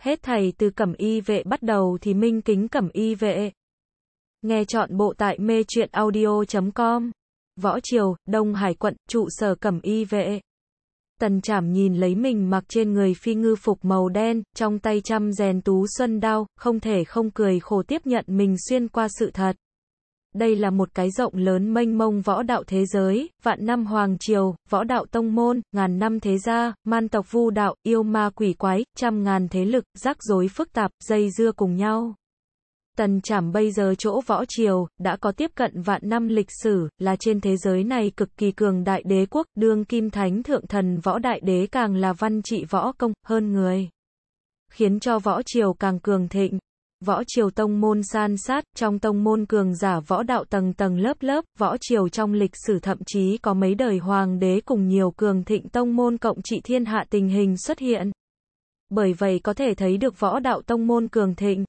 Hết thầy từ Cẩm Y vệ bắt đầu thì minh kính Cẩm Y vệ. Nghe chọn bộ tại mê truyện audio.com. Võ Triều, Đông Hải quận, trụ sở Cẩm Y vệ. Tần Trảm nhìn lấy mình mặc trên người phi ngư phục màu đen, trong tay chăm rèn tú xuân đao, không thể không cười khổ tiếp nhận mình xuyên qua sự thật. Đây là một cái rộng lớn mênh mông võ đạo thế giới, vạn năm hoàng triều, võ đạo tông môn, ngàn năm thế gia, man tộc vu đạo, yêu ma quỷ quái, trăm ngàn thế lực, rắc rối phức tạp, dây dưa cùng nhau. Tần Trảm bây giờ chỗ võ triều, đã có tiếp cận vạn năm lịch sử, là trên thế giới này cực kỳ cường đại đế quốc, đương kim thánh thượng thần võ đại đế càng là văn trị võ công, hơn người khiến cho võ triều càng cường thịnh, võ triều tông môn san sát, trong tông môn cường giả võ đạo tầng tầng lớp lớp, võ triều trong lịch sử thậm chí có mấy đời hoàng đế cùng nhiều cường thịnh tông môn cộng trị thiên hạ tình hình xuất hiện. Bởi vậy có thể thấy được võ đạo tông môn cường thịnh.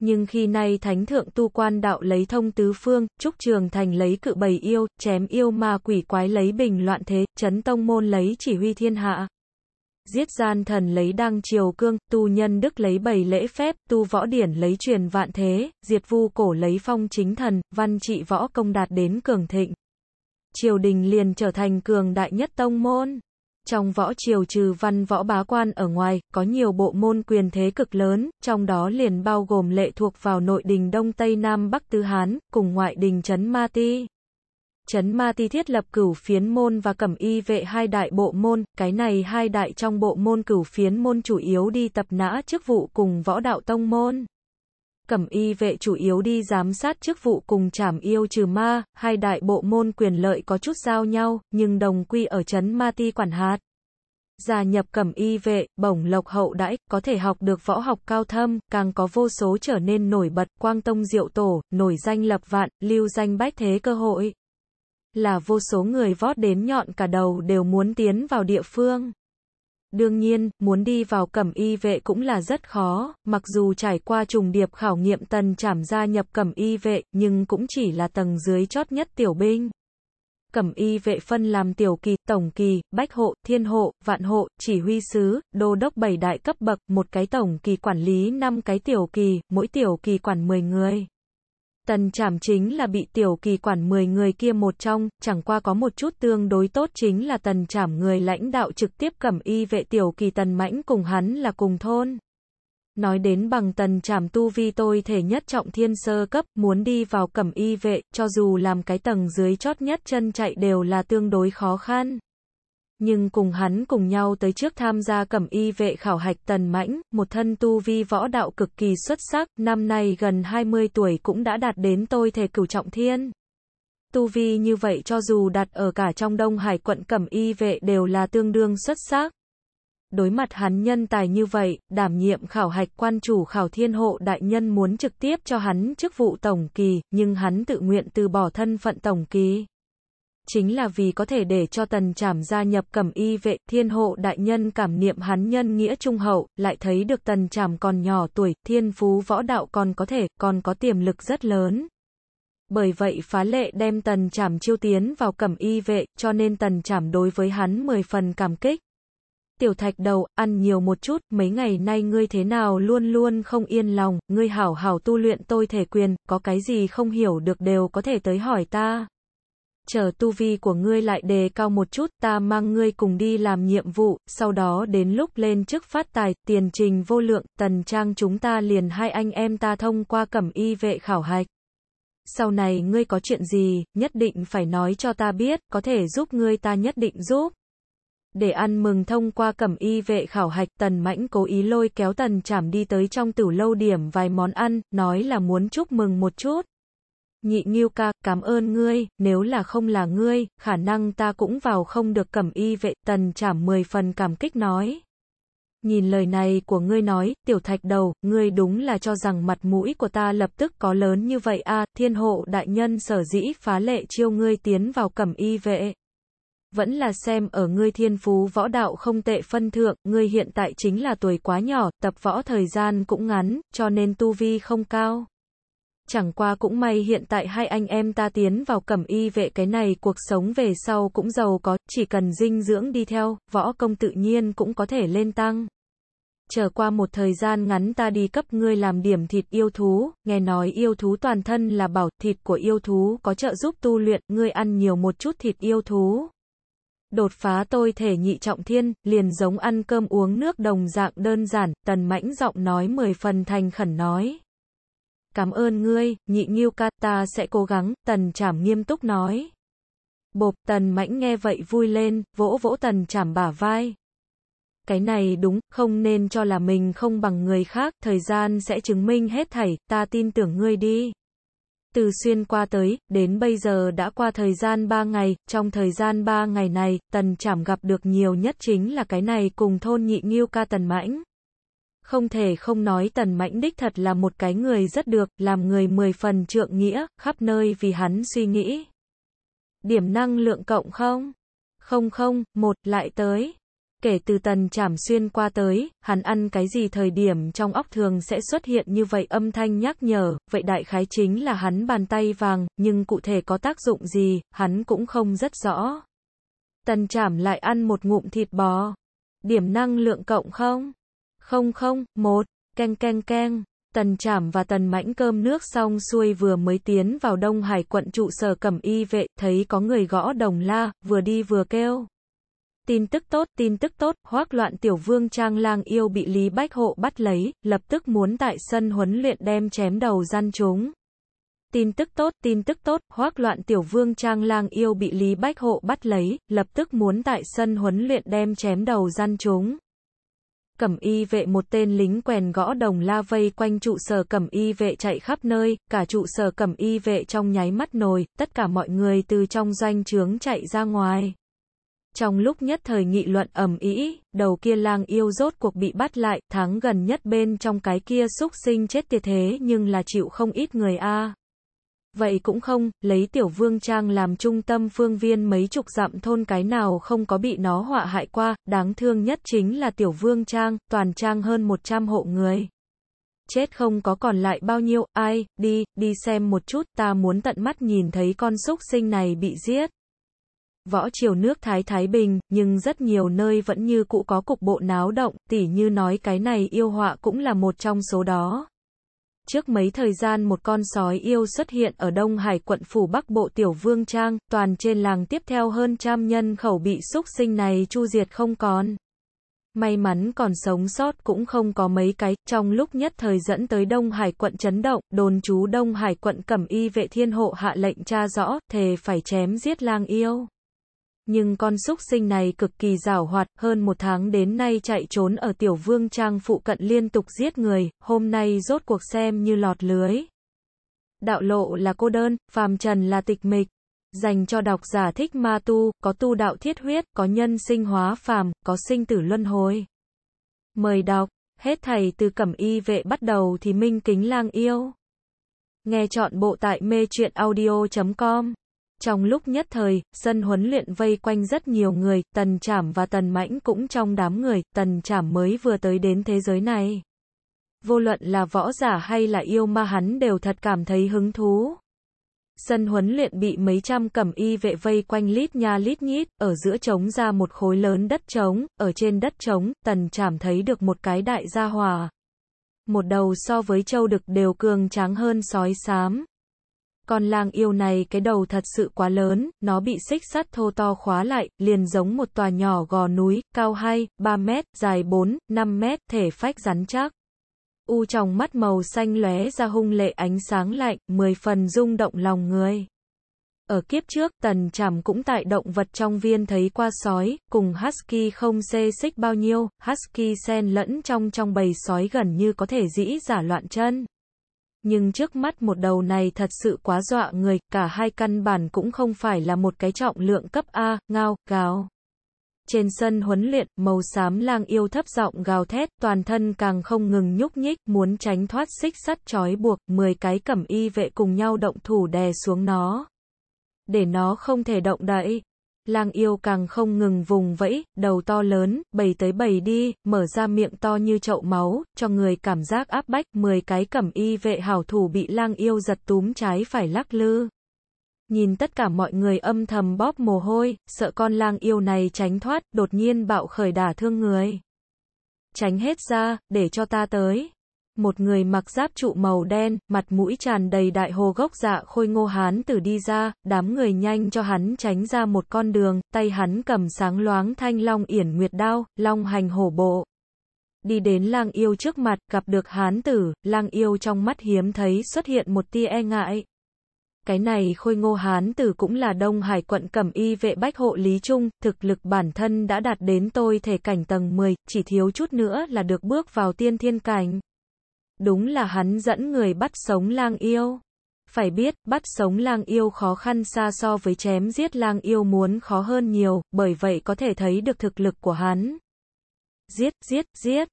Nhưng khi nay thánh thượng tu quan đạo lấy thông tứ phương, trúc trường thành lấy cự bầy yêu, chém yêu ma quỷ quái lấy bình loạn thế, chấn tông môn lấy chỉ huy thiên hạ giết gian thần lấy đăng triều cương, tu nhân đức lấy bầy lễ phép, tu võ điển lấy truyền vạn thế, diệt vu cổ lấy phong chính thần, văn trị võ công đạt đến cường thịnh. Triều đình liền trở thành cường đại nhất tông môn. Trong võ triều trừ văn võ bá quan ở ngoài, có nhiều bộ môn quyền thế cực lớn, trong đó liền bao gồm lệ thuộc vào nội đình Đông Tây Nam Bắc Tứ Hán, cùng ngoại đình Trấn Ma Ti. Trấn Ma Ti thiết lập cửu phiến môn và cẩm y vệ hai đại bộ môn, cái này hai đại trong bộ môn cửu phiến môn chủ yếu đi tập nã chức vụ cùng võ đạo tông môn. Cẩm y vệ chủ yếu đi giám sát chức vụ cùng trảm yêu trừ ma, hai đại bộ môn quyền lợi có chút giao nhau, nhưng đồng quy ở trấn Ma Ti quản hạt. Gia nhập cẩm y vệ, bổng lộc hậu đãi, có thể học được võ học cao thâm, càng có vô số trở nên nổi bật, quang tông diệu tổ, nổi danh lập vạn, lưu danh bách thế cơ hội là vô số người vót đến nhọn cả đầu đều muốn tiến vào địa phương. Đương nhiên, muốn đi vào cẩm y vệ cũng là rất khó, mặc dù trải qua trùng điệp khảo nghiệm tần trảm gia nhập cẩm y vệ, nhưng cũng chỉ là tầng dưới chót nhất tiểu binh. Cẩm y vệ phân làm tiểu kỳ, tổng kỳ, bách hộ, thiên hộ, vạn hộ, chỉ huy sứ, đô đốc bảy đại cấp bậc, một cái tổng kỳ quản lý năm cái tiểu kỳ, mỗi tiểu kỳ quản 10 người. Tần Trảm chính là bị tiểu kỳ quản 10 người kia một trong, chẳng qua có một chút tương đối tốt chính là Tần Trảm người lãnh đạo trực tiếp cầm y vệ tiểu kỳ Tần Mãnh cùng hắn là cùng thôn. Nói đến bằng Tần Trảm tu vi tôi thể nhất trọng thiên sơ cấp, muốn đi vào cầm y vệ, cho dù làm cái tầng dưới chót nhất chân chạy đều là tương đối khó khăn nhưng cùng hắn cùng nhau tới trước tham gia cẩm y vệ khảo hạch tần mãnh, một thân tu vi võ đạo cực kỳ xuất sắc, năm nay gần 20 tuổi cũng đã đạt đến tôi thể cửu trọng thiên. Tu vi như vậy cho dù đặt ở cả trong Đông Hải quận cẩm y vệ đều là tương đương xuất sắc. Đối mặt hắn nhân tài như vậy, đảm nhiệm khảo hạch quan chủ khảo thiên hộ đại nhân muốn trực tiếp cho hắn chức vụ tổng kỳ, nhưng hắn tự nguyện từ bỏ thân phận tổng kỳ chính là vì có thể để cho tần trảm gia nhập cẩm y vệ, thiên hộ đại nhân cảm niệm hắn nhân nghĩa trung hậu, lại thấy được tần trảm còn nhỏ tuổi, thiên phú võ đạo còn có thể, còn có tiềm lực rất lớn. Bởi vậy phá lệ đem tần trảm chiêu tiến vào cẩm y vệ, cho nên tần trảm đối với hắn mười phần cảm kích. Tiểu thạch đầu, ăn nhiều một chút, mấy ngày nay ngươi thế nào luôn luôn không yên lòng, ngươi hảo hảo tu luyện tôi thể quyền, có cái gì không hiểu được đều có thể tới hỏi ta chờ tu vi của ngươi lại đề cao một chút, ta mang ngươi cùng đi làm nhiệm vụ, sau đó đến lúc lên chức phát tài, tiền trình vô lượng, tần trang chúng ta liền hai anh em ta thông qua cẩm y vệ khảo hạch. Sau này ngươi có chuyện gì, nhất định phải nói cho ta biết, có thể giúp ngươi ta nhất định giúp. Để ăn mừng thông qua cẩm y vệ khảo hạch tần mãnh cố ý lôi kéo tần chảm đi tới trong tử lâu điểm vài món ăn, nói là muốn chúc mừng một chút. Nhị Nghiêu ca, cảm ơn ngươi, nếu là không là ngươi, khả năng ta cũng vào không được cẩm y vệ, tần trảm mười phần cảm kích nói. Nhìn lời này của ngươi nói, tiểu thạch đầu, ngươi đúng là cho rằng mặt mũi của ta lập tức có lớn như vậy a thiên hộ đại nhân sở dĩ phá lệ chiêu ngươi tiến vào cẩm y vệ. Vẫn là xem ở ngươi thiên phú võ đạo không tệ phân thượng, ngươi hiện tại chính là tuổi quá nhỏ, tập võ thời gian cũng ngắn, cho nên tu vi không cao chẳng qua cũng may hiện tại hai anh em ta tiến vào cẩm y vệ cái này cuộc sống về sau cũng giàu có, chỉ cần dinh dưỡng đi theo, võ công tự nhiên cũng có thể lên tăng. Chờ qua một thời gian ngắn ta đi cấp ngươi làm điểm thịt yêu thú, nghe nói yêu thú toàn thân là bảo thịt của yêu thú có trợ giúp tu luyện, ngươi ăn nhiều một chút thịt yêu thú. Đột phá tôi thể nhị trọng thiên, liền giống ăn cơm uống nước đồng dạng đơn giản, tần mãnh giọng nói mười phần thành khẩn nói cảm ơn ngươi, nhị nghiêu ca ta sẽ cố gắng, tần trảm nghiêm túc nói. Bộp tần mãnh nghe vậy vui lên, vỗ vỗ tần trảm bả vai. Cái này đúng, không nên cho là mình không bằng người khác, thời gian sẽ chứng minh hết thảy, ta tin tưởng ngươi đi. Từ xuyên qua tới, đến bây giờ đã qua thời gian 3 ngày, trong thời gian 3 ngày này, tần trảm gặp được nhiều nhất chính là cái này cùng thôn nhị nghiêu ca tần mãnh. Không thể không nói Tần Mãnh đích thật là một cái người rất được, làm người mười phần trượng nghĩa, khắp nơi vì hắn suy nghĩ. Điểm năng lượng cộng không? Không không, một, lại tới. Kể từ tần trảm xuyên qua tới, hắn ăn cái gì thời điểm trong óc thường sẽ xuất hiện như vậy âm thanh nhắc nhở, vậy đại khái chính là hắn bàn tay vàng, nhưng cụ thể có tác dụng gì, hắn cũng không rất rõ. Tần trảm lại ăn một ngụm thịt bò. Điểm năng lượng cộng không? không không một keng keng keng Tần Trảm và Tần Mãnh cơm nước xong xuôi vừa mới tiến vào Đông Hải quận trụ sở cẩm y vệ, thấy có người gõ đồng la, vừa đi vừa kêu. Tin tức tốt, tin tức tốt, hoác loạn tiểu vương Trang Lang Yêu bị Lý Bách Hộ bắt lấy, lập tức muốn tại sân huấn luyện đem chém đầu gian chúng. Tin tức tốt, tin tức tốt, hoác loạn tiểu vương Trang Lang Yêu bị Lý Bách Hộ bắt lấy, lập tức muốn tại sân huấn luyện đem chém đầu gian chúng cẩm y vệ một tên lính quèn gõ đồng la vây quanh trụ sở cẩm y vệ chạy khắp nơi, cả trụ sở cẩm y vệ trong nháy mắt nồi, tất cả mọi người từ trong doanh trướng chạy ra ngoài. Trong lúc nhất thời nghị luận ầm ĩ, đầu kia lang yêu rốt cuộc bị bắt lại, thắng gần nhất bên trong cái kia xúc sinh chết tiệt thế nhưng là chịu không ít người a. Vậy cũng không, lấy tiểu vương trang làm trung tâm phương viên mấy chục dặm thôn cái nào không có bị nó họa hại qua, đáng thương nhất chính là tiểu vương trang, toàn trang hơn 100 hộ người. Chết không có còn lại bao nhiêu, ai, đi, đi xem một chút, ta muốn tận mắt nhìn thấy con súc sinh này bị giết. Võ triều nước Thái Thái Bình, nhưng rất nhiều nơi vẫn như cũ có cục bộ náo động, tỉ như nói cái này yêu họa cũng là một trong số đó. Trước mấy thời gian một con sói yêu xuất hiện ở Đông Hải quận phủ Bắc Bộ Tiểu Vương Trang, toàn trên làng tiếp theo hơn trăm nhân khẩu bị xúc sinh này chu diệt không còn. May mắn còn sống sót cũng không có mấy cái, trong lúc nhất thời dẫn tới Đông Hải quận chấn động, đồn chú Đông Hải quận cẩm y vệ thiên hộ hạ lệnh tra rõ, thề phải chém giết lang yêu nhưng con xúc sinh này cực kỳ giảo hoạt, hơn một tháng đến nay chạy trốn ở tiểu vương trang phụ cận liên tục giết người, hôm nay rốt cuộc xem như lọt lưới. Đạo lộ là cô đơn, phàm trần là tịch mịch. Dành cho độc giả thích ma tu, có tu đạo thiết huyết, có nhân sinh hóa phàm, có sinh tử luân hồi. Mời đọc, hết thầy từ cẩm y vệ bắt đầu thì minh kính lang yêu. Nghe chọn bộ tại mê truyện audio.com trong lúc nhất thời, sân huấn luyện vây quanh rất nhiều người, Tần Trảm và Tần Mãnh cũng trong đám người, Tần Trảm mới vừa tới đến thế giới này. Vô luận là võ giả hay là yêu ma hắn đều thật cảm thấy hứng thú. Sân huấn luyện bị mấy trăm cẩm y vệ vây quanh lít nha lít nhít, ở giữa trống ra một khối lớn đất trống, ở trên đất trống, Tần Trảm thấy được một cái đại gia hòa. Một đầu so với châu đực đều cường tráng hơn sói xám. Con lang yêu này cái đầu thật sự quá lớn, nó bị xích sắt thô to khóa lại, liền giống một tòa nhỏ gò núi, cao 2, 3 mét, dài 4, 5 mét, thể phách rắn chắc. U trong mắt màu xanh lóe ra hung lệ ánh sáng lạnh, mười phần rung động lòng người. Ở kiếp trước, Tần Trảm cũng tại động vật trong viên thấy qua sói, cùng Husky không xê xích bao nhiêu, Husky sen lẫn trong trong bầy sói gần như có thể dĩ giả loạn chân nhưng trước mắt một đầu này thật sự quá dọa người, cả hai căn bản cũng không phải là một cái trọng lượng cấp A, ngao, gào. Trên sân huấn luyện, màu xám lang yêu thấp giọng gào thét, toàn thân càng không ngừng nhúc nhích, muốn tránh thoát xích sắt trói buộc, 10 cái cẩm y vệ cùng nhau động thủ đè xuống nó. Để nó không thể động đậy, lang yêu càng không ngừng vùng vẫy, đầu to lớn, bầy tới bầy đi, mở ra miệng to như chậu máu, cho người cảm giác áp bách, 10 cái cẩm y vệ hảo thủ bị lang yêu giật túm trái phải lắc lư. Nhìn tất cả mọi người âm thầm bóp mồ hôi, sợ con lang yêu này tránh thoát, đột nhiên bạo khởi đả thương người. Tránh hết ra, để cho ta tới một người mặc giáp trụ màu đen, mặt mũi tràn đầy đại hồ gốc dạ khôi ngô hán tử đi ra, đám người nhanh cho hắn tránh ra một con đường, tay hắn cầm sáng loáng thanh long yển nguyệt đao, long hành hổ bộ. Đi đến lang yêu trước mặt, gặp được hán tử, lang yêu trong mắt hiếm thấy xuất hiện một tia e ngại. Cái này khôi ngô hán tử cũng là Đông Hải quận cẩm y vệ bách hộ Lý Trung, thực lực bản thân đã đạt đến tôi thể cảnh tầng 10, chỉ thiếu chút nữa là được bước vào tiên thiên cảnh. Đúng là hắn dẫn người bắt sống lang yêu. Phải biết, bắt sống lang yêu khó khăn xa so với chém giết lang yêu muốn khó hơn nhiều, bởi vậy có thể thấy được thực lực của hắn. Giết, giết, giết,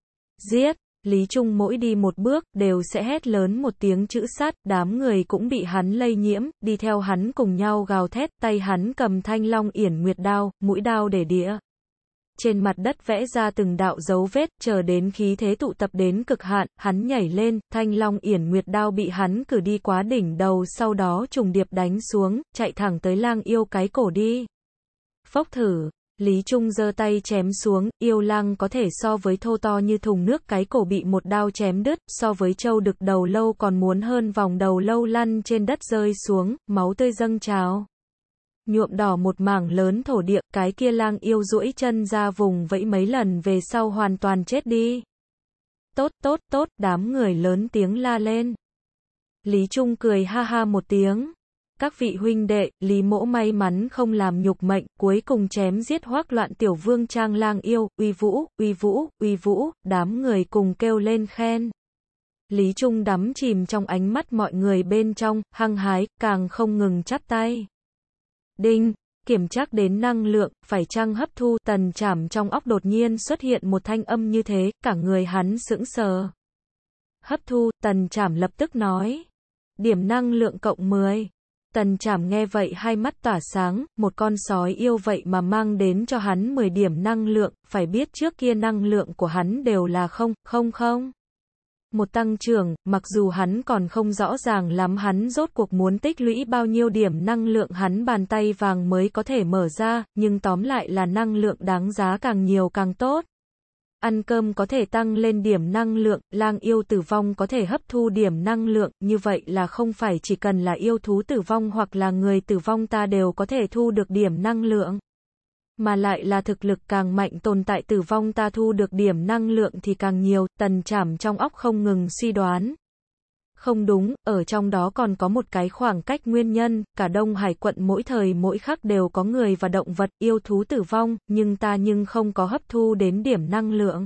giết, Lý Trung mỗi đi một bước, đều sẽ hét lớn một tiếng chữ sát, đám người cũng bị hắn lây nhiễm, đi theo hắn cùng nhau gào thét, tay hắn cầm thanh long yển nguyệt đao, mũi đao để đĩa trên mặt đất vẽ ra từng đạo dấu vết, chờ đến khí thế tụ tập đến cực hạn, hắn nhảy lên, thanh long yển nguyệt đao bị hắn cử đi quá đỉnh đầu sau đó trùng điệp đánh xuống, chạy thẳng tới lang yêu cái cổ đi. Phốc thử, Lý Trung giơ tay chém xuống, yêu lang có thể so với thô to như thùng nước cái cổ bị một đao chém đứt, so với châu đực đầu lâu còn muốn hơn vòng đầu lâu lăn trên đất rơi xuống, máu tươi dâng trào nhuộm đỏ một mảng lớn thổ địa, cái kia lang yêu duỗi chân ra vùng vẫy mấy lần về sau hoàn toàn chết đi. Tốt, tốt, tốt, đám người lớn tiếng la lên. Lý Trung cười ha ha một tiếng. Các vị huynh đệ, Lý Mỗ may mắn không làm nhục mệnh, cuối cùng chém giết hoác loạn tiểu vương trang lang yêu, uy vũ, uy vũ, uy vũ, đám người cùng kêu lên khen. Lý Trung đắm chìm trong ánh mắt mọi người bên trong, hăng hái, càng không ngừng chắp tay. Đinh, kiểm tra đến năng lượng, phải chăng hấp thu tần chảm trong óc đột nhiên xuất hiện một thanh âm như thế, cả người hắn sững sờ. Hấp thu, tần chảm lập tức nói. Điểm năng lượng cộng 10. Tần chảm nghe vậy hai mắt tỏa sáng, một con sói yêu vậy mà mang đến cho hắn 10 điểm năng lượng, phải biết trước kia năng lượng của hắn đều là không, không không một tăng trưởng, mặc dù hắn còn không rõ ràng lắm hắn rốt cuộc muốn tích lũy bao nhiêu điểm năng lượng hắn bàn tay vàng mới có thể mở ra, nhưng tóm lại là năng lượng đáng giá càng nhiều càng tốt. Ăn cơm có thể tăng lên điểm năng lượng, lang yêu tử vong có thể hấp thu điểm năng lượng, như vậy là không phải chỉ cần là yêu thú tử vong hoặc là người tử vong ta đều có thể thu được điểm năng lượng mà lại là thực lực càng mạnh tồn tại tử vong ta thu được điểm năng lượng thì càng nhiều, tần chảm trong óc không ngừng suy đoán. Không đúng, ở trong đó còn có một cái khoảng cách nguyên nhân, cả Đông Hải quận mỗi thời mỗi khắc đều có người và động vật yêu thú tử vong, nhưng ta nhưng không có hấp thu đến điểm năng lượng.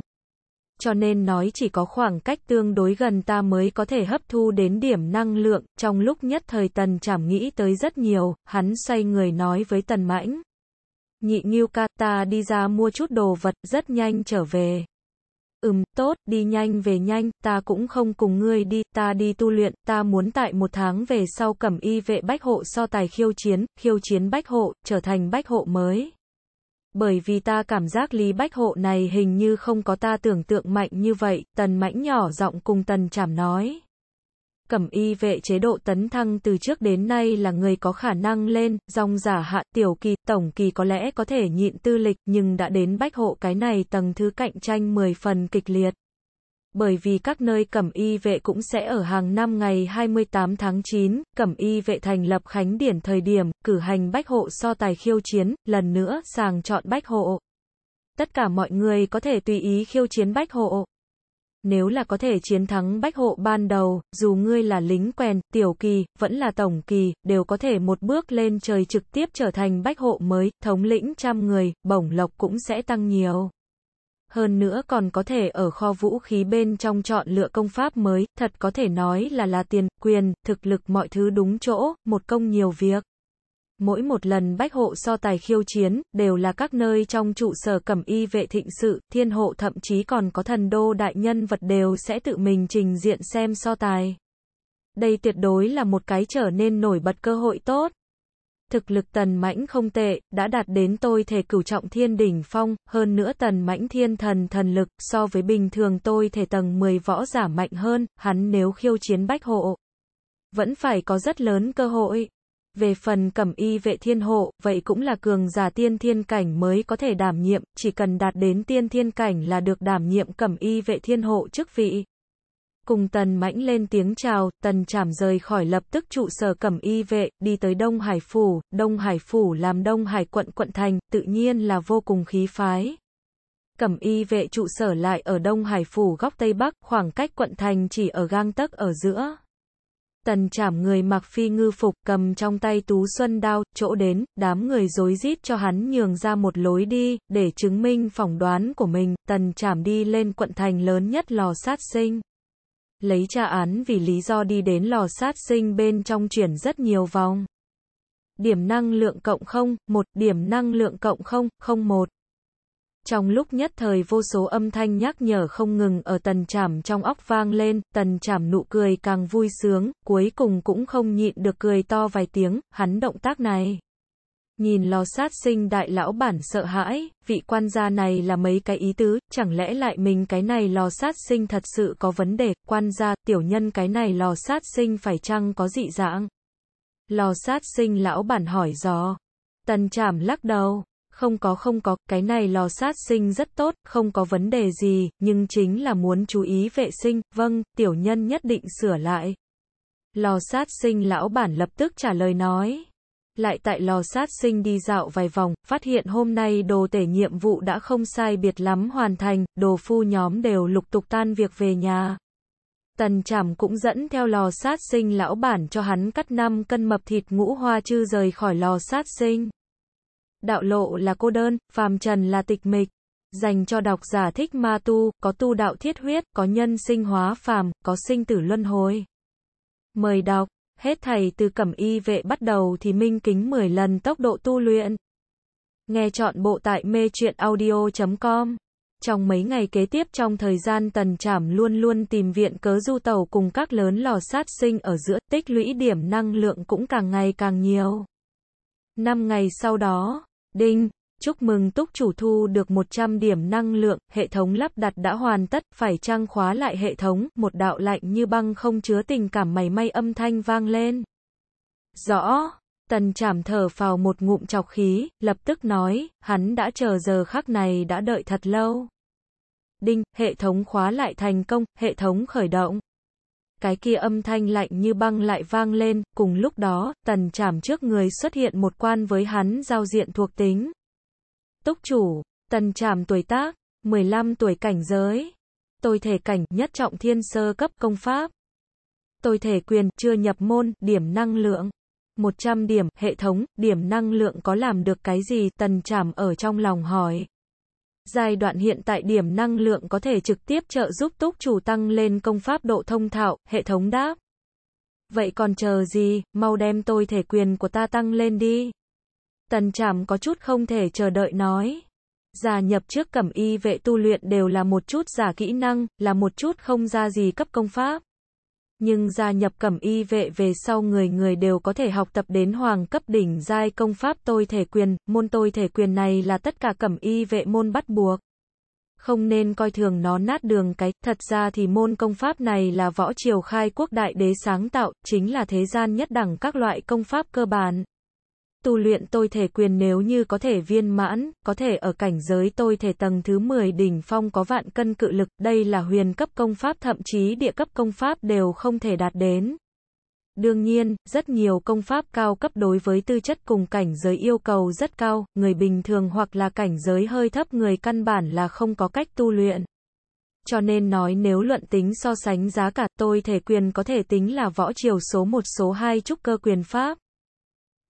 Cho nên nói chỉ có khoảng cách tương đối gần ta mới có thể hấp thu đến điểm năng lượng, trong lúc nhất thời tần chảm nghĩ tới rất nhiều, hắn xoay người nói với tần mãnh. Nhị Nghiêu ca ta đi ra mua chút đồ vật, rất nhanh trở về. Ừm, tốt, đi nhanh về nhanh, ta cũng không cùng ngươi đi, ta đi tu luyện, ta muốn tại một tháng về sau cẩm y vệ bách hộ so tài khiêu chiến, khiêu chiến bách hộ, trở thành bách hộ mới. Bởi vì ta cảm giác lý bách hộ này hình như không có ta tưởng tượng mạnh như vậy, tần mãnh nhỏ giọng cùng tần chảm nói cẩm y vệ chế độ tấn thăng từ trước đến nay là người có khả năng lên, dòng giả hạ tiểu kỳ, tổng kỳ có lẽ có thể nhịn tư lịch nhưng đã đến bách hộ cái này tầng thứ cạnh tranh 10 phần kịch liệt. Bởi vì các nơi cẩm y vệ cũng sẽ ở hàng năm ngày 28 tháng 9, cẩm y vệ thành lập khánh điển thời điểm, cử hành bách hộ so tài khiêu chiến, lần nữa sàng chọn bách hộ. Tất cả mọi người có thể tùy ý khiêu chiến bách hộ. Nếu là có thể chiến thắng bách hộ ban đầu, dù ngươi là lính quèn, tiểu kỳ, vẫn là tổng kỳ, đều có thể một bước lên trời trực tiếp trở thành bách hộ mới, thống lĩnh trăm người, bổng lộc cũng sẽ tăng nhiều. Hơn nữa còn có thể ở kho vũ khí bên trong chọn lựa công pháp mới, thật có thể nói là là tiền, quyền, thực lực mọi thứ đúng chỗ, một công nhiều việc. Mỗi một lần bách hộ so tài khiêu chiến, đều là các nơi trong trụ sở cẩm y vệ thịnh sự, thiên hộ thậm chí còn có thần đô đại nhân vật đều sẽ tự mình trình diện xem so tài. Đây tuyệt đối là một cái trở nên nổi bật cơ hội tốt. Thực lực tần mãnh không tệ, đã đạt đến tôi thể cửu trọng thiên đỉnh phong, hơn nữa tần mãnh thiên thần thần lực, so với bình thường tôi thể tầng 10 võ giả mạnh hơn, hắn nếu khiêu chiến bách hộ, vẫn phải có rất lớn cơ hội. Về phần cẩm y vệ thiên hộ, vậy cũng là cường giả tiên thiên cảnh mới có thể đảm nhiệm, chỉ cần đạt đến tiên thiên cảnh là được đảm nhiệm cẩm y vệ thiên hộ chức vị. Cùng tần mãnh lên tiếng chào, tần chảm rời khỏi lập tức trụ sở cẩm y vệ, đi tới Đông Hải Phủ, Đông Hải Phủ làm Đông Hải quận quận thành, tự nhiên là vô cùng khí phái. Cẩm y vệ trụ sở lại ở Đông Hải Phủ góc Tây Bắc, khoảng cách quận thành chỉ ở gang tấc ở giữa tần chảm người mặc phi ngư phục cầm trong tay tú xuân đao, chỗ đến, đám người dối rít cho hắn nhường ra một lối đi, để chứng minh phỏng đoán của mình, tần chảm đi lên quận thành lớn nhất lò sát sinh. Lấy tra án vì lý do đi đến lò sát sinh bên trong chuyển rất nhiều vòng. Điểm năng lượng cộng 0, 1, điểm năng lượng cộng 0, 0, 1. Trong lúc nhất thời vô số âm thanh nhắc nhở không ngừng ở tần trảm trong óc vang lên, tần trảm nụ cười càng vui sướng, cuối cùng cũng không nhịn được cười to vài tiếng, hắn động tác này. Nhìn lò sát sinh đại lão bản sợ hãi, vị quan gia này là mấy cái ý tứ, chẳng lẽ lại mình cái này lò sát sinh thật sự có vấn đề, quan gia, tiểu nhân cái này lò sát sinh phải chăng có dị dạng? Lò sát sinh lão bản hỏi dò. Tần trảm lắc đầu, không có không có, cái này lò sát sinh rất tốt, không có vấn đề gì, nhưng chính là muốn chú ý vệ sinh, vâng, tiểu nhân nhất định sửa lại. Lò sát sinh lão bản lập tức trả lời nói. Lại tại lò sát sinh đi dạo vài vòng, phát hiện hôm nay đồ tể nhiệm vụ đã không sai biệt lắm hoàn thành, đồ phu nhóm đều lục tục tan việc về nhà. Tần Trảm cũng dẫn theo lò sát sinh lão bản cho hắn cắt 5 cân mập thịt ngũ hoa chư rời khỏi lò sát sinh đạo lộ là cô đơn, phàm trần là tịch mịch. Dành cho độc giả thích ma tu, có tu đạo thiết huyết, có nhân sinh hóa phàm, có sinh tử luân hồi. Mời đọc, hết thầy từ cẩm y vệ bắt đầu thì minh kính 10 lần tốc độ tu luyện. Nghe chọn bộ tại mê truyện audio.com. Trong mấy ngày kế tiếp trong thời gian tần trảm luôn luôn tìm viện cớ du tàu cùng các lớn lò sát sinh ở giữa tích lũy điểm năng lượng cũng càng ngày càng nhiều. Năm ngày sau đó, Đinh, chúc mừng túc chủ thu được 100 điểm năng lượng, hệ thống lắp đặt đã hoàn tất, phải trang khóa lại hệ thống, một đạo lạnh như băng không chứa tình cảm mày may âm thanh vang lên. Rõ, tần chảm thở phào một ngụm chọc khí, lập tức nói, hắn đã chờ giờ khắc này đã đợi thật lâu. Đinh, hệ thống khóa lại thành công, hệ thống khởi động cái kia âm thanh lạnh như băng lại vang lên, cùng lúc đó, tần chảm trước người xuất hiện một quan với hắn giao diện thuộc tính. Túc chủ, tần chảm tuổi tác, 15 tuổi cảnh giới, tôi thể cảnh nhất trọng thiên sơ cấp công pháp, tôi thể quyền chưa nhập môn, điểm năng lượng. 100 điểm, hệ thống, điểm năng lượng có làm được cái gì, tần chảm ở trong lòng hỏi giai đoạn hiện tại điểm năng lượng có thể trực tiếp trợ giúp túc chủ tăng lên công pháp độ thông thạo, hệ thống đáp. Vậy còn chờ gì, mau đem tôi thể quyền của ta tăng lên đi. Tần chảm có chút không thể chờ đợi nói. Gia nhập trước cẩm y vệ tu luyện đều là một chút giả kỹ năng, là một chút không ra gì cấp công pháp nhưng gia nhập cẩm y vệ về sau người người đều có thể học tập đến hoàng cấp đỉnh giai công pháp tôi thể quyền, môn tôi thể quyền này là tất cả cẩm y vệ môn bắt buộc. Không nên coi thường nó nát đường cái, thật ra thì môn công pháp này là võ triều khai quốc đại đế sáng tạo, chính là thế gian nhất đẳng các loại công pháp cơ bản tu luyện tôi thể quyền nếu như có thể viên mãn, có thể ở cảnh giới tôi thể tầng thứ 10 đỉnh phong có vạn cân cự lực, đây là huyền cấp công pháp thậm chí địa cấp công pháp đều không thể đạt đến. Đương nhiên, rất nhiều công pháp cao cấp đối với tư chất cùng cảnh giới yêu cầu rất cao, người bình thường hoặc là cảnh giới hơi thấp người căn bản là không có cách tu luyện. Cho nên nói nếu luận tính so sánh giá cả tôi thể quyền có thể tính là võ triều số 1 số 2 trúc cơ quyền pháp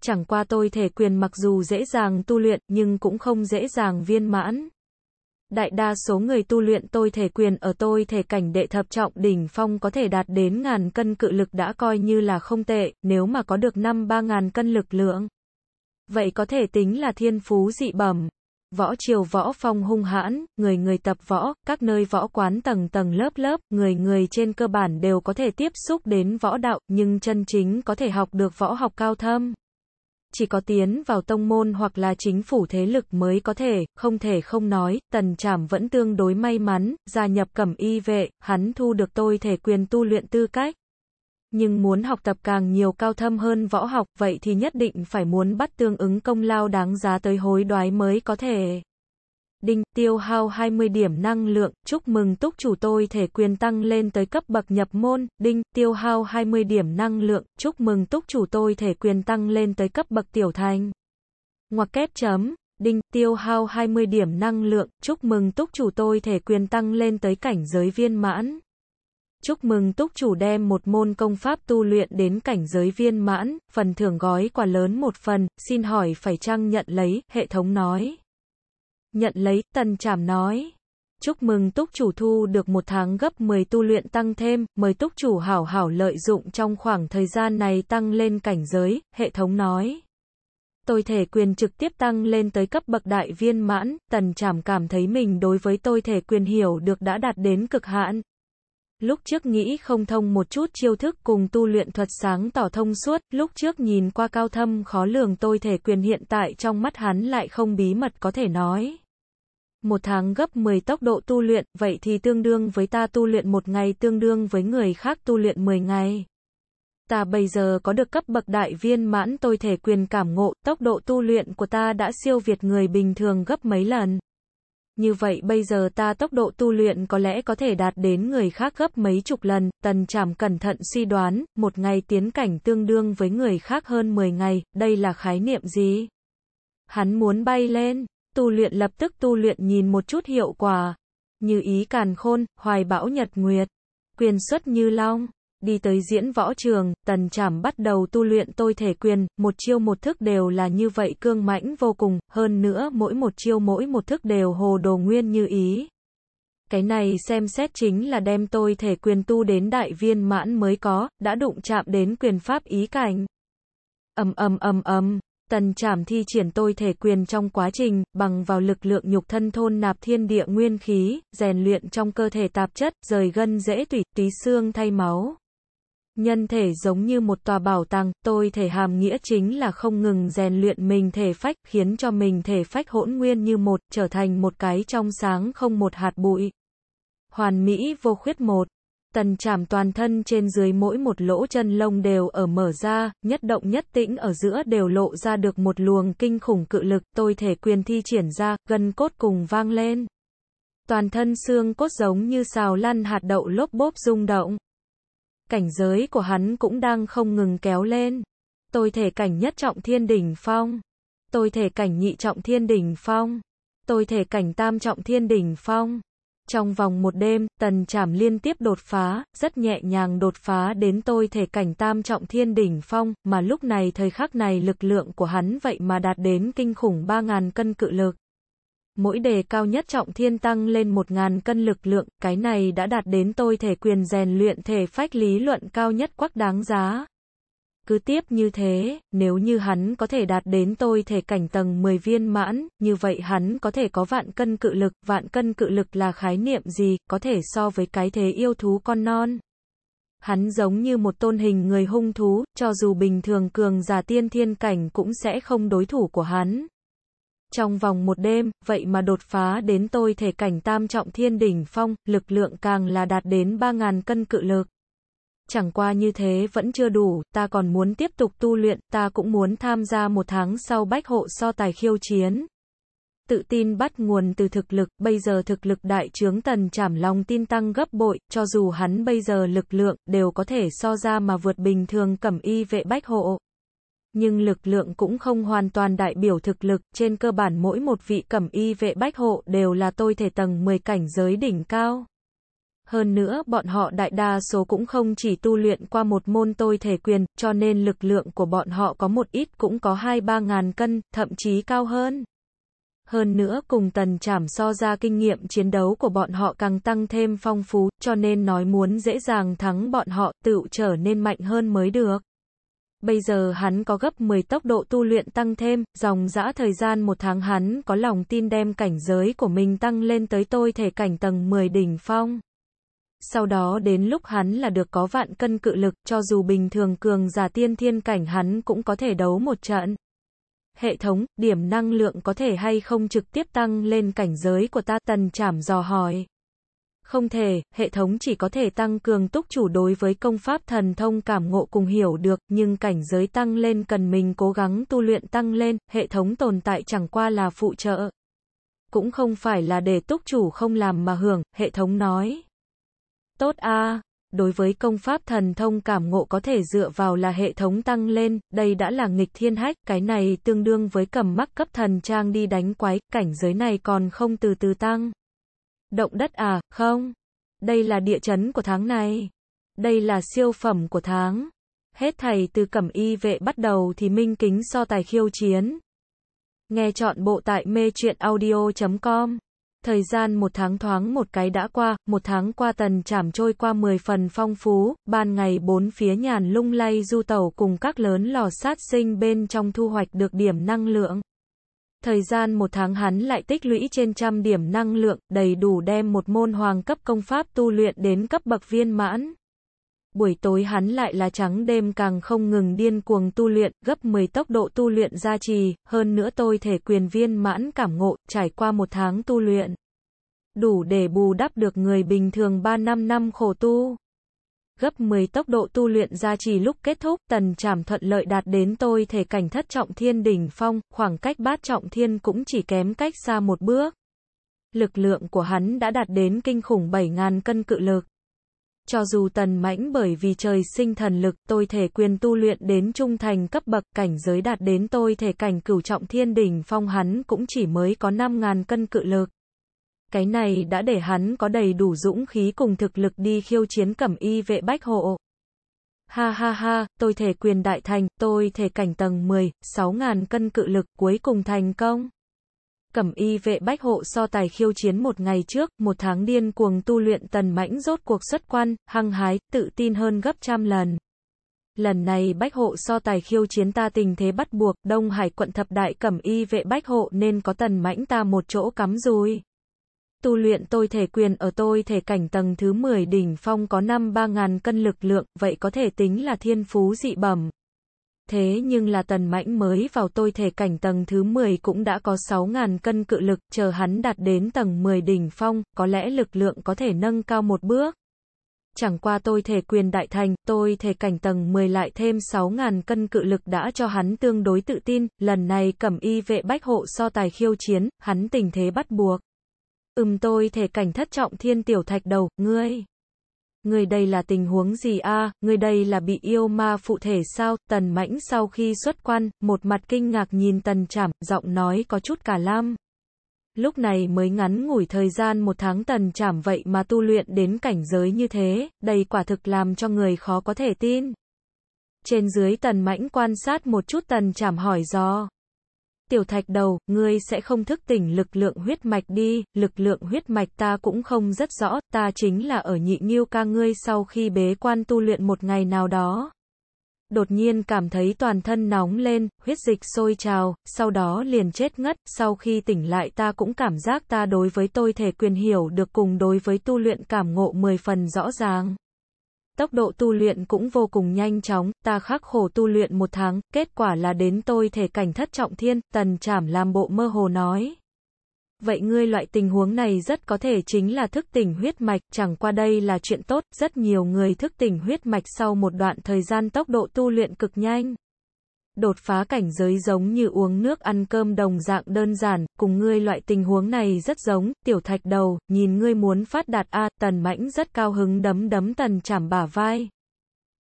chẳng qua tôi thể quyền mặc dù dễ dàng tu luyện nhưng cũng không dễ dàng viên mãn. Đại đa số người tu luyện tôi thể quyền ở tôi thể cảnh đệ thập trọng đỉnh phong có thể đạt đến ngàn cân cự lực đã coi như là không tệ, nếu mà có được năm ba ngàn cân lực lượng. Vậy có thể tính là thiên phú dị bẩm. Võ triều võ phong hung hãn, người người tập võ, các nơi võ quán tầng tầng lớp lớp, người người trên cơ bản đều có thể tiếp xúc đến võ đạo, nhưng chân chính có thể học được võ học cao thâm chỉ có tiến vào tông môn hoặc là chính phủ thế lực mới có thể, không thể không nói, tần trảm vẫn tương đối may mắn, gia nhập cẩm y vệ, hắn thu được tôi thể quyền tu luyện tư cách. Nhưng muốn học tập càng nhiều cao thâm hơn võ học, vậy thì nhất định phải muốn bắt tương ứng công lao đáng giá tới hối đoái mới có thể. Đinh, tiêu hao 20 điểm năng lượng, chúc mừng túc chủ tôi thể quyền tăng lên tới cấp bậc nhập môn. Đinh, tiêu hao 20 điểm năng lượng, chúc mừng túc chủ tôi thể quyền tăng lên tới cấp bậc tiểu thành. Ngoặc kép chấm. Đinh, tiêu hao 20 điểm năng lượng, chúc mừng túc chủ tôi thể quyền tăng lên tới cảnh giới viên mãn. Chúc mừng túc chủ đem một môn công pháp tu luyện đến cảnh giới viên mãn, phần thưởng gói quà lớn một phần, xin hỏi phải trăng nhận lấy, hệ thống nói. Nhận lấy, tần trảm nói. Chúc mừng túc chủ thu được một tháng gấp 10 tu luyện tăng thêm, mời túc chủ hảo hảo lợi dụng trong khoảng thời gian này tăng lên cảnh giới, hệ thống nói. Tôi thể quyền trực tiếp tăng lên tới cấp bậc đại viên mãn, tần trảm cảm thấy mình đối với tôi thể quyền hiểu được đã đạt đến cực hạn, lúc trước nghĩ không thông một chút chiêu thức cùng tu luyện thuật sáng tỏ thông suốt, lúc trước nhìn qua cao thâm khó lường tôi thể quyền hiện tại trong mắt hắn lại không bí mật có thể nói. Một tháng gấp 10 tốc độ tu luyện, vậy thì tương đương với ta tu luyện một ngày tương đương với người khác tu luyện 10 ngày. Ta bây giờ có được cấp bậc đại viên mãn tôi thể quyền cảm ngộ, tốc độ tu luyện của ta đã siêu việt người bình thường gấp mấy lần như vậy bây giờ ta tốc độ tu luyện có lẽ có thể đạt đến người khác gấp mấy chục lần, tần chảm cẩn thận suy đoán, một ngày tiến cảnh tương đương với người khác hơn 10 ngày, đây là khái niệm gì? Hắn muốn bay lên, tu luyện lập tức tu luyện nhìn một chút hiệu quả, như ý càn khôn, hoài bão nhật nguyệt, quyền xuất như long. Đi tới diễn võ trường, tần chảm bắt đầu tu luyện tôi thể quyền, một chiêu một thức đều là như vậy cương mãnh vô cùng, hơn nữa mỗi một chiêu mỗi một thức đều hồ đồ nguyên như ý. Cái này xem xét chính là đem tôi thể quyền tu đến đại viên mãn mới có, đã đụng chạm đến quyền pháp ý cảnh. ầm ầm ầm ầm Tần Trảm thi triển tôi thể quyền trong quá trình, bằng vào lực lượng nhục thân thôn nạp thiên địa nguyên khí, rèn luyện trong cơ thể tạp chất, rời gân dễ tủy, tí xương thay máu. Nhân thể giống như một tòa bảo tàng, tôi thể hàm nghĩa chính là không ngừng rèn luyện mình thể phách, khiến cho mình thể phách hỗn nguyên như một, trở thành một cái trong sáng không một hạt bụi. Hoàn mỹ vô khuyết một. Tần chảm toàn thân trên dưới mỗi một lỗ chân lông đều ở mở ra, nhất động nhất tĩnh ở giữa đều lộ ra được một luồng kinh khủng cự lực, tôi thể quyền thi triển ra, gần cốt cùng vang lên. Toàn thân xương cốt giống như xào lăn hạt đậu lốp bốp rung động cảnh giới của hắn cũng đang không ngừng kéo lên. Tôi thể cảnh nhất trọng thiên đỉnh phong. Tôi thể cảnh nhị trọng thiên đỉnh phong. Tôi thể cảnh tam trọng thiên đỉnh phong. Trong vòng một đêm, tần chảm liên tiếp đột phá, rất nhẹ nhàng đột phá đến tôi thể cảnh tam trọng thiên đỉnh phong, mà lúc này thời khắc này lực lượng của hắn vậy mà đạt đến kinh khủng 3.000 cân cự lực mỗi đề cao nhất trọng thiên tăng lên 1.000 cân lực lượng, cái này đã đạt đến tôi thể quyền rèn luyện thể phách lý luận cao nhất quắc đáng giá. Cứ tiếp như thế, nếu như hắn có thể đạt đến tôi thể cảnh tầng 10 viên mãn, như vậy hắn có thể có vạn cân cự lực, vạn cân cự lực là khái niệm gì, có thể so với cái thế yêu thú con non. Hắn giống như một tôn hình người hung thú, cho dù bình thường cường giả tiên thiên cảnh cũng sẽ không đối thủ của hắn, trong vòng một đêm, vậy mà đột phá đến tôi thể cảnh tam trọng thiên đỉnh phong, lực lượng càng là đạt đến 3.000 cân cự lực. Chẳng qua như thế vẫn chưa đủ, ta còn muốn tiếp tục tu luyện, ta cũng muốn tham gia một tháng sau bách hộ so tài khiêu chiến. Tự tin bắt nguồn từ thực lực, bây giờ thực lực đại trướng tần trảm lòng tin tăng gấp bội, cho dù hắn bây giờ lực lượng, đều có thể so ra mà vượt bình thường cẩm y vệ bách hộ nhưng lực lượng cũng không hoàn toàn đại biểu thực lực, trên cơ bản mỗi một vị cẩm y vệ bách hộ đều là tôi thể tầng 10 cảnh giới đỉnh cao. Hơn nữa bọn họ đại đa số cũng không chỉ tu luyện qua một môn tôi thể quyền, cho nên lực lượng của bọn họ có một ít cũng có 2-3 ngàn cân, thậm chí cao hơn. Hơn nữa cùng tần chảm so ra kinh nghiệm chiến đấu của bọn họ càng tăng thêm phong phú, cho nên nói muốn dễ dàng thắng bọn họ tự trở nên mạnh hơn mới được. Bây giờ hắn có gấp 10 tốc độ tu luyện tăng thêm, dòng dã thời gian một tháng hắn có lòng tin đem cảnh giới của mình tăng lên tới tôi thể cảnh tầng 10 đỉnh phong. Sau đó đến lúc hắn là được có vạn cân cự lực, cho dù bình thường cường giả tiên thiên cảnh hắn cũng có thể đấu một trận. Hệ thống, điểm năng lượng có thể hay không trực tiếp tăng lên cảnh giới của ta tần chảm dò hỏi. Không thể, hệ thống chỉ có thể tăng cường túc chủ đối với công pháp thần thông cảm ngộ cùng hiểu được, nhưng cảnh giới tăng lên cần mình cố gắng tu luyện tăng lên, hệ thống tồn tại chẳng qua là phụ trợ. Cũng không phải là để túc chủ không làm mà hưởng, hệ thống nói. Tốt a Đối với công pháp thần thông cảm ngộ có thể dựa vào là hệ thống tăng lên, đây đã là nghịch thiên hách, cái này tương đương với cầm mắc cấp thần trang đi đánh quái, cảnh giới này còn không từ từ tăng. Động đất à, không. Đây là địa chấn của tháng này. Đây là siêu phẩm của tháng. Hết thầy từ cẩm y vệ bắt đầu thì minh kính so tài khiêu chiến. Nghe chọn bộ tại mê chuyện audio.com. Thời gian một tháng thoáng một cái đã qua, một tháng qua tần chảm trôi qua 10 phần phong phú, ban ngày bốn phía nhàn lung lay du tàu cùng các lớn lò sát sinh bên trong thu hoạch được điểm năng lượng thời gian một tháng hắn lại tích lũy trên trăm điểm năng lượng, đầy đủ đem một môn hoàng cấp công pháp tu luyện đến cấp bậc viên mãn. Buổi tối hắn lại là trắng đêm càng không ngừng điên cuồng tu luyện, gấp 10 tốc độ tu luyện gia trì, hơn nữa tôi thể quyền viên mãn cảm ngộ, trải qua một tháng tu luyện. Đủ để bù đắp được người bình thường 3 năm năm khổ tu gấp 10 tốc độ tu luyện gia trì lúc kết thúc, tần trảm thuận lợi đạt đến tôi thể cảnh thất trọng thiên đỉnh phong, khoảng cách bát trọng thiên cũng chỉ kém cách xa một bước. Lực lượng của hắn đã đạt đến kinh khủng 7.000 cân cự lực. Cho dù tần mãnh bởi vì trời sinh thần lực, tôi thể quyền tu luyện đến trung thành cấp bậc cảnh giới đạt đến tôi thể cảnh cửu trọng thiên đỉnh phong hắn cũng chỉ mới có 5.000 cân cự lực. Cái này đã để hắn có đầy đủ dũng khí cùng thực lực đi khiêu chiến cẩm y vệ bách hộ. Ha ha ha, tôi thể quyền đại thành, tôi thể cảnh tầng 10, 6 ngàn cân cự lực cuối cùng thành công. Cẩm y vệ bách hộ so tài khiêu chiến một ngày trước, một tháng điên cuồng tu luyện tần mãnh rốt cuộc xuất quan, hăng hái, tự tin hơn gấp trăm lần. Lần này bách hộ so tài khiêu chiến ta tình thế bắt buộc, Đông Hải quận thập đại cẩm y vệ bách hộ nên có tần mãnh ta một chỗ cắm rồi tu luyện tôi thể quyền ở tôi thể cảnh tầng thứ 10 đỉnh phong có năm ba ngàn cân lực lượng, vậy có thể tính là thiên phú dị bẩm. Thế nhưng là tần mãnh mới vào tôi thể cảnh tầng thứ 10 cũng đã có 6.000 cân cự lực, chờ hắn đạt đến tầng 10 đỉnh phong, có lẽ lực lượng có thể nâng cao một bước. Chẳng qua tôi thể quyền đại thành, tôi thể cảnh tầng 10 lại thêm 6.000 cân cự lực đã cho hắn tương đối tự tin, lần này cẩm y vệ bách hộ so tài khiêu chiến, hắn tình thế bắt buộc. Ừm tôi thể cảnh thất trọng thiên tiểu thạch đầu, ngươi. Ngươi đây là tình huống gì a? À? ngươi đây là bị yêu ma phụ thể sao? Tần mãnh sau khi xuất quan, một mặt kinh ngạc nhìn tần chảm, giọng nói có chút cả lam. Lúc này mới ngắn ngủi thời gian một tháng tần chảm vậy mà tu luyện đến cảnh giới như thế, đầy quả thực làm cho người khó có thể tin. Trên dưới tần mãnh quan sát một chút tần chảm hỏi do tiểu thạch đầu, ngươi sẽ không thức tỉnh lực lượng huyết mạch đi, lực lượng huyết mạch ta cũng không rất rõ, ta chính là ở nhị nghiêu ca ngươi sau khi bế quan tu luyện một ngày nào đó. Đột nhiên cảm thấy toàn thân nóng lên, huyết dịch sôi trào, sau đó liền chết ngất, sau khi tỉnh lại ta cũng cảm giác ta đối với tôi thể quyền hiểu được cùng đối với tu luyện cảm ngộ 10 phần rõ ràng tốc độ tu luyện cũng vô cùng nhanh chóng, ta khắc khổ tu luyện một tháng, kết quả là đến tôi thể cảnh thất trọng thiên, tần chảm làm bộ mơ hồ nói. Vậy ngươi loại tình huống này rất có thể chính là thức tỉnh huyết mạch, chẳng qua đây là chuyện tốt, rất nhiều người thức tỉnh huyết mạch sau một đoạn thời gian tốc độ tu luyện cực nhanh đột phá cảnh giới giống như uống nước ăn cơm đồng dạng đơn giản, cùng ngươi loại tình huống này rất giống, tiểu thạch đầu, nhìn ngươi muốn phát đạt A, tần mãnh rất cao hứng đấm đấm tần chảm bả vai.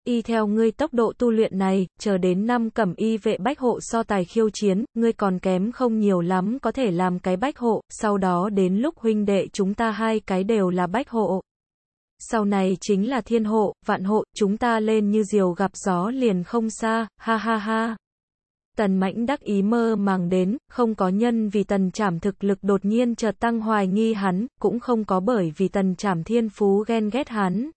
Y theo ngươi tốc độ tu luyện này, chờ đến năm cẩm y vệ bách hộ so tài khiêu chiến, ngươi còn kém không nhiều lắm có thể làm cái bách hộ, sau đó đến lúc huynh đệ chúng ta hai cái đều là bách hộ. Sau này chính là thiên hộ, vạn hộ, chúng ta lên như diều gặp gió liền không xa, ha ha ha. Tần Mãnh đắc ý mơ màng đến, không có nhân vì Tần Trảm thực lực đột nhiên chợt tăng hoài nghi hắn, cũng không có bởi vì Tần Trảm thiên phú ghen ghét hắn.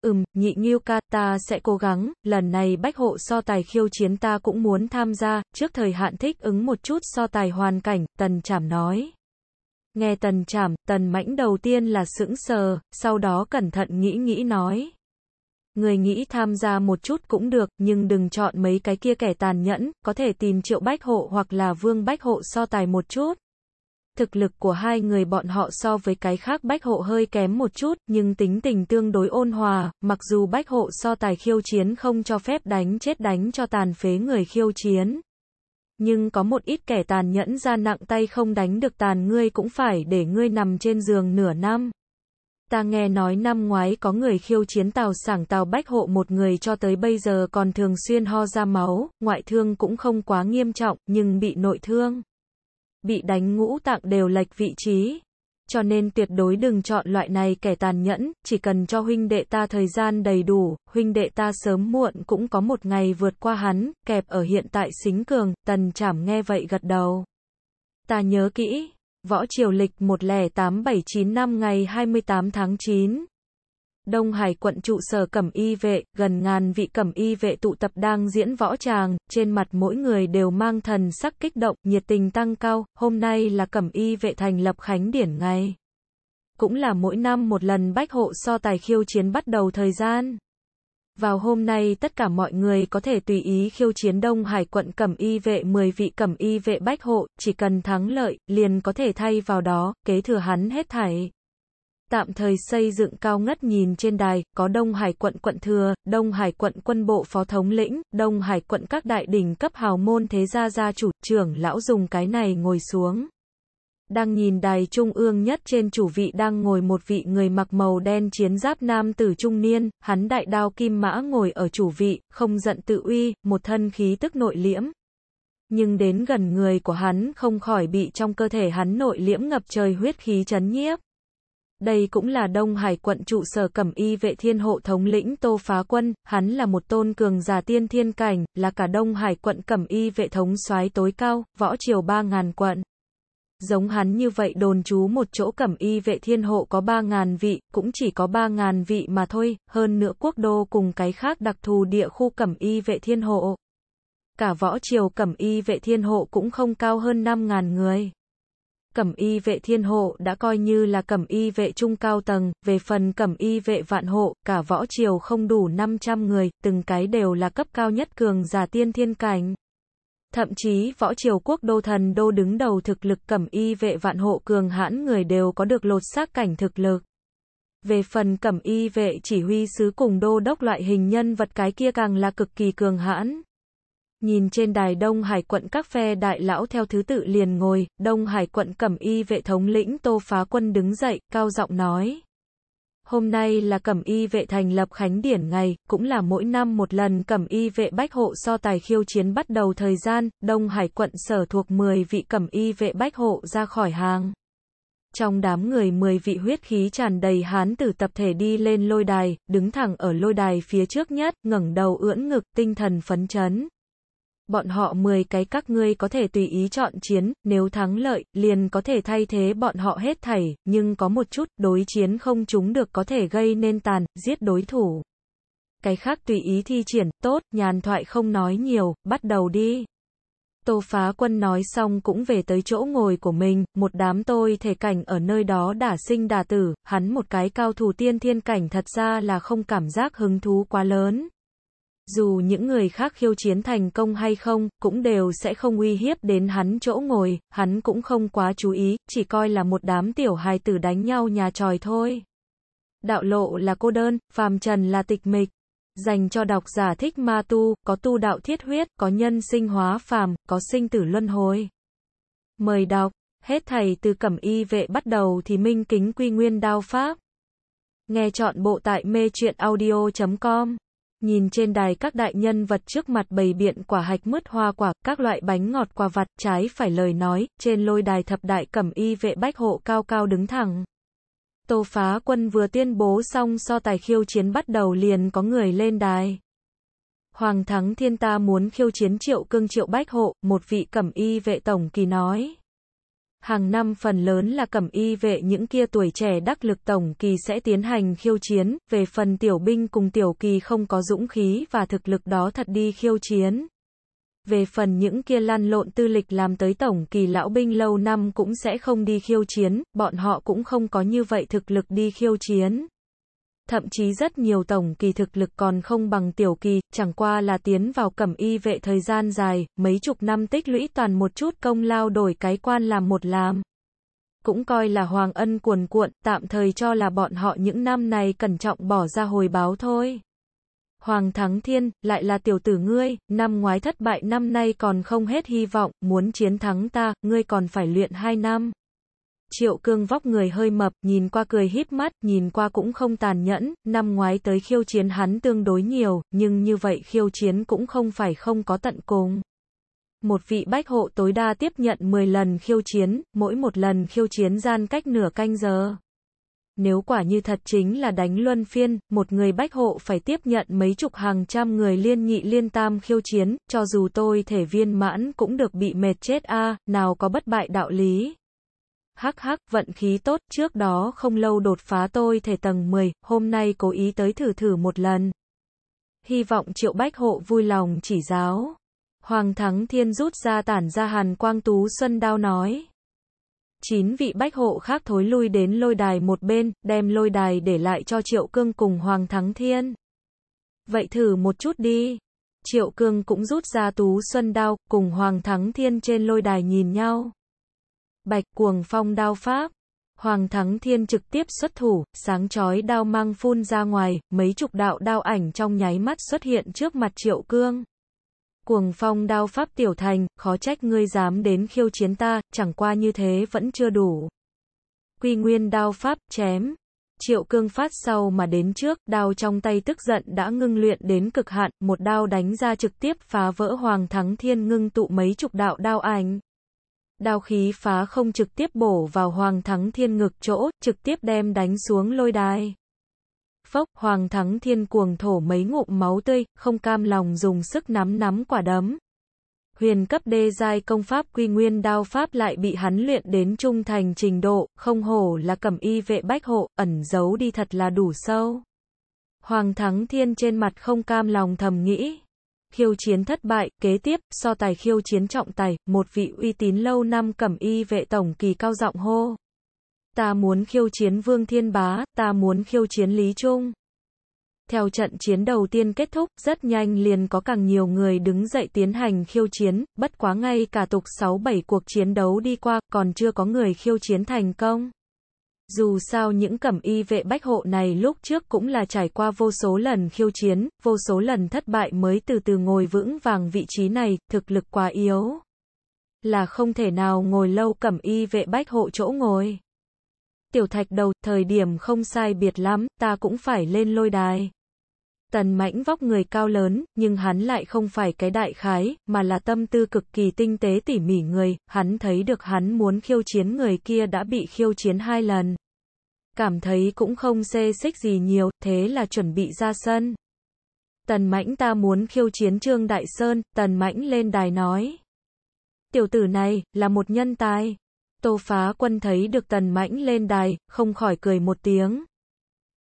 Ừm, nhị nghiêu ca, ta sẽ cố gắng, lần này bách hộ so tài khiêu chiến ta cũng muốn tham gia, trước thời hạn thích ứng một chút so tài hoàn cảnh, Tần Trảm nói. Nghe Tần Trảm, Tần Mãnh đầu tiên là sững sờ, sau đó cẩn thận nghĩ nghĩ nói người nghĩ tham gia một chút cũng được, nhưng đừng chọn mấy cái kia kẻ tàn nhẫn, có thể tìm Triệu Bách Hộ hoặc là Vương Bách Hộ so tài một chút. Thực lực của hai người bọn họ so với cái khác Bách Hộ hơi kém một chút, nhưng tính tình tương đối ôn hòa, mặc dù Bách Hộ so tài khiêu chiến không cho phép đánh chết đánh cho tàn phế người khiêu chiến. Nhưng có một ít kẻ tàn nhẫn ra nặng tay không đánh được tàn ngươi cũng phải để ngươi nằm trên giường nửa năm. Ta nghe nói năm ngoái có người khiêu chiến tàu sảng tàu bách hộ một người cho tới bây giờ còn thường xuyên ho ra máu, ngoại thương cũng không quá nghiêm trọng, nhưng bị nội thương. Bị đánh ngũ tạng đều lệch vị trí. Cho nên tuyệt đối đừng chọn loại này kẻ tàn nhẫn, chỉ cần cho huynh đệ ta thời gian đầy đủ, huynh đệ ta sớm muộn cũng có một ngày vượt qua hắn, kẹp ở hiện tại xính cường, tần chảm nghe vậy gật đầu. Ta nhớ kỹ. Võ Triều Lịch năm ngày 28 tháng 9. Đông Hải quận trụ sở cẩm y vệ, gần ngàn vị cẩm y vệ tụ tập đang diễn võ tràng, trên mặt mỗi người đều mang thần sắc kích động, nhiệt tình tăng cao, hôm nay là cẩm y vệ thành lập khánh điển ngày. Cũng là mỗi năm một lần bách hộ so tài khiêu chiến bắt đầu thời gian. Vào hôm nay tất cả mọi người có thể tùy ý khiêu chiến Đông Hải quận cẩm y vệ 10 vị cẩm y vệ bách hộ, chỉ cần thắng lợi, liền có thể thay vào đó, kế thừa hắn hết thảy. Tạm thời xây dựng cao ngất nhìn trên đài, có Đông Hải quận quận thừa, Đông Hải quận quân bộ phó thống lĩnh, Đông Hải quận các đại đỉnh cấp hào môn thế gia gia chủ, trưởng lão dùng cái này ngồi xuống đang nhìn đài trung ương nhất trên chủ vị đang ngồi một vị người mặc màu đen chiến giáp nam tử trung niên, hắn đại đao kim mã ngồi ở chủ vị, không giận tự uy, một thân khí tức nội liễm. Nhưng đến gần người của hắn không khỏi bị trong cơ thể hắn nội liễm ngập trời huyết khí chấn nhiếp. Đây cũng là Đông Hải quận trụ sở cẩm y vệ thiên hộ thống lĩnh Tô Phá Quân, hắn là một tôn cường giả tiên thiên cảnh, là cả Đông Hải quận cẩm y vệ thống soái tối cao, võ triều ba ngàn quận. Giống hắn như vậy đồn chú một chỗ cẩm y vệ thiên hộ có 3.000 vị, cũng chỉ có 3.000 vị mà thôi, hơn nữa quốc đô cùng cái khác đặc thù địa khu cẩm y vệ thiên hộ. Cả võ triều cẩm y vệ thiên hộ cũng không cao hơn 5.000 người. Cẩm y vệ thiên hộ đã coi như là cẩm y vệ trung cao tầng, về phần cẩm y vệ vạn hộ, cả võ triều không đủ 500 người, từng cái đều là cấp cao nhất cường giả tiên thiên cảnh. Thậm chí võ triều quốc đô thần đô đứng đầu thực lực cẩm y vệ vạn hộ cường hãn người đều có được lột xác cảnh thực lực. Về phần cẩm y vệ chỉ huy sứ cùng đô đốc loại hình nhân vật cái kia càng là cực kỳ cường hãn. Nhìn trên đài Đông Hải quận các phe đại lão theo thứ tự liền ngồi, Đông Hải quận cẩm y vệ thống lĩnh Tô Phá Quân đứng dậy, cao giọng nói. Hôm nay là Cẩm Y vệ thành lập khánh điển ngày, cũng là mỗi năm một lần Cẩm Y vệ bách hộ so tài khiêu chiến bắt đầu thời gian, Đông Hải quận sở thuộc 10 vị Cẩm Y vệ bách hộ ra khỏi hàng. Trong đám người 10 vị huyết khí tràn đầy hán tử tập thể đi lên lôi đài, đứng thẳng ở lôi đài phía trước nhất, ngẩng đầu ưỡn ngực, tinh thần phấn chấn bọn họ 10 cái các ngươi có thể tùy ý chọn chiến, nếu thắng lợi, liền có thể thay thế bọn họ hết thảy, nhưng có một chút, đối chiến không chúng được có thể gây nên tàn, giết đối thủ. Cái khác tùy ý thi triển, tốt, nhàn thoại không nói nhiều, bắt đầu đi. Tô phá quân nói xong cũng về tới chỗ ngồi của mình, một đám tôi thể cảnh ở nơi đó đả sinh đà tử, hắn một cái cao thủ tiên thiên cảnh thật ra là không cảm giác hứng thú quá lớn, dù những người khác khiêu chiến thành công hay không, cũng đều sẽ không uy hiếp đến hắn chỗ ngồi, hắn cũng không quá chú ý, chỉ coi là một đám tiểu hài tử đánh nhau nhà tròi thôi. Đạo lộ là cô đơn, phàm trần là tịch mịch. Dành cho độc giả thích ma tu, có tu đạo thiết huyết, có nhân sinh hóa phàm, có sinh tử luân hồi. Mời đọc, hết thầy từ cẩm y vệ bắt đầu thì minh kính quy nguyên đao pháp. Nghe chọn bộ tại mê truyện audio.com Nhìn trên đài các đại nhân vật trước mặt bày biện quả hạch mứt hoa quả, các loại bánh ngọt quả vặt trái phải lời nói, trên lôi đài thập đại cẩm y vệ bách hộ cao cao đứng thẳng. Tô phá quân vừa tuyên bố xong so tài khiêu chiến bắt đầu liền có người lên đài. Hoàng thắng thiên ta muốn khiêu chiến triệu cương triệu bách hộ, một vị cẩm y vệ tổng kỳ nói. Hàng năm phần lớn là cẩm y vệ những kia tuổi trẻ đắc lực tổng kỳ sẽ tiến hành khiêu chiến, về phần tiểu binh cùng tiểu kỳ không có dũng khí và thực lực đó thật đi khiêu chiến. Về phần những kia lan lộn tư lịch làm tới tổng kỳ lão binh lâu năm cũng sẽ không đi khiêu chiến, bọn họ cũng không có như vậy thực lực đi khiêu chiến thậm chí rất nhiều tổng kỳ thực lực còn không bằng tiểu kỳ, chẳng qua là tiến vào cẩm y vệ thời gian dài, mấy chục năm tích lũy toàn một chút công lao đổi cái quan làm một làm. Cũng coi là hoàng ân cuồn cuộn, tạm thời cho là bọn họ những năm này cẩn trọng bỏ ra hồi báo thôi. Hoàng Thắng Thiên, lại là tiểu tử ngươi, năm ngoái thất bại năm nay còn không hết hy vọng, muốn chiến thắng ta, ngươi còn phải luyện hai năm. Triệu Cương vóc người hơi mập, nhìn qua cười híp mắt, nhìn qua cũng không tàn nhẫn, năm ngoái tới khiêu chiến hắn tương đối nhiều, nhưng như vậy khiêu chiến cũng không phải không có tận cùng. Một vị bách hộ tối đa tiếp nhận 10 lần khiêu chiến, mỗi một lần khiêu chiến gian cách nửa canh giờ. Nếu quả như thật chính là đánh luân phiên, một người bách hộ phải tiếp nhận mấy chục hàng trăm người liên nhị liên tam khiêu chiến, cho dù tôi thể viên mãn cũng được bị mệt chết a nào có bất bại đạo lý hắc hắc, vận khí tốt, trước đó không lâu đột phá tôi thể tầng 10, hôm nay cố ý tới thử thử một lần. Hy vọng triệu bách hộ vui lòng chỉ giáo. Hoàng Thắng Thiên rút ra tản ra hàn quang tú xuân đao nói. Chín vị bách hộ khác thối lui đến lôi đài một bên, đem lôi đài để lại cho Triệu Cương cùng Hoàng Thắng Thiên. Vậy thử một chút đi. Triệu Cương cũng rút ra tú xuân đao, cùng Hoàng Thắng Thiên trên lôi đài nhìn nhau bạch cuồng phong đao pháp. Hoàng Thắng Thiên trực tiếp xuất thủ, sáng chói đao mang phun ra ngoài, mấy chục đạo đao ảnh trong nháy mắt xuất hiện trước mặt Triệu Cương. Cuồng phong đao pháp tiểu thành, khó trách ngươi dám đến khiêu chiến ta, chẳng qua như thế vẫn chưa đủ. Quy nguyên đao pháp, chém. Triệu cương phát sau mà đến trước, đao trong tay tức giận đã ngưng luyện đến cực hạn, một đao đánh ra trực tiếp phá vỡ hoàng thắng thiên ngưng tụ mấy chục đạo đao ảnh đao khí phá không trực tiếp bổ vào Hoàng Thắng Thiên ngực chỗ, trực tiếp đem đánh xuống lôi đài. Phốc, Hoàng Thắng Thiên cuồng thổ mấy ngụm máu tươi, không cam lòng dùng sức nắm nắm quả đấm. Huyền cấp đê giai công pháp quy nguyên đao pháp lại bị hắn luyện đến trung thành trình độ, không hổ là cẩm y vệ bách hộ, ẩn giấu đi thật là đủ sâu. Hoàng Thắng Thiên trên mặt không cam lòng thầm nghĩ khiêu chiến thất bại, kế tiếp, so tài khiêu chiến trọng tài, một vị uy tín lâu năm cẩm y vệ tổng kỳ cao giọng hô. Ta muốn khiêu chiến Vương Thiên Bá, ta muốn khiêu chiến Lý Trung. Theo trận chiến đầu tiên kết thúc, rất nhanh liền có càng nhiều người đứng dậy tiến hành khiêu chiến, bất quá ngay cả tục 6-7 cuộc chiến đấu đi qua, còn chưa có người khiêu chiến thành công. Dù sao những cẩm y vệ bách hộ này lúc trước cũng là trải qua vô số lần khiêu chiến, vô số lần thất bại mới từ từ ngồi vững vàng vị trí này, thực lực quá yếu. Là không thể nào ngồi lâu cẩm y vệ bách hộ chỗ ngồi. Tiểu thạch đầu, thời điểm không sai biệt lắm, ta cũng phải lên lôi đài. Tần mãnh vóc người cao lớn, nhưng hắn lại không phải cái đại khái, mà là tâm tư cực kỳ tinh tế tỉ mỉ người, hắn thấy được hắn muốn khiêu chiến người kia đã bị khiêu chiến hai lần. Cảm thấy cũng không xê xích gì nhiều, thế là chuẩn bị ra sân. Tần mãnh ta muốn khiêu chiến Trương Đại Sơn, tần mãnh lên đài nói. Tiểu tử này, là một nhân tài. Tô phá quân thấy được tần mãnh lên đài, không khỏi cười một tiếng.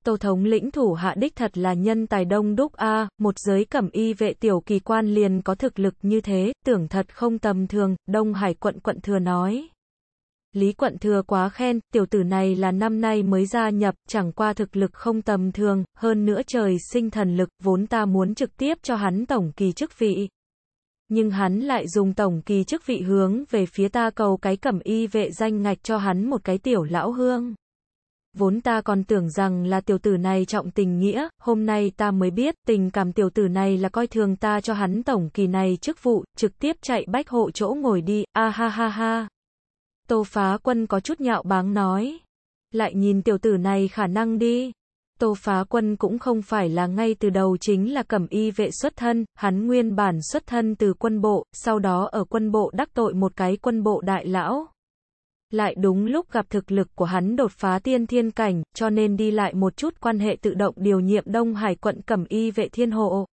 Tô thống lĩnh thủ hạ đích thật là nhân tài đông đúc a, à, một giới cẩm y vệ tiểu kỳ quan liền có thực lực như thế, tưởng thật không tầm thường, Đông Hải quận quận thừa nói. Lý quận thừa quá khen, tiểu tử này là năm nay mới gia nhập, chẳng qua thực lực không tầm thường, hơn nữa trời sinh thần lực, vốn ta muốn trực tiếp cho hắn tổng kỳ chức vị. Nhưng hắn lại dùng tổng kỳ chức vị hướng về phía ta cầu cái cẩm y vệ danh ngạch cho hắn một cái tiểu lão hương vốn ta còn tưởng rằng là tiểu tử này trọng tình nghĩa, hôm nay ta mới biết, tình cảm tiểu tử này là coi thường ta cho hắn tổng kỳ này chức vụ, trực tiếp chạy bách hộ chỗ ngồi đi, a ha ha ha. Tô phá quân có chút nhạo báng nói, lại nhìn tiểu tử này khả năng đi. Tô phá quân cũng không phải là ngay từ đầu chính là cẩm y vệ xuất thân, hắn nguyên bản xuất thân từ quân bộ, sau đó ở quân bộ đắc tội một cái quân bộ đại lão, lại đúng lúc gặp thực lực của hắn đột phá tiên thiên cảnh, cho nên đi lại một chút quan hệ tự động điều nhiệm Đông Hải quận Cẩm Y vệ thiên hộ.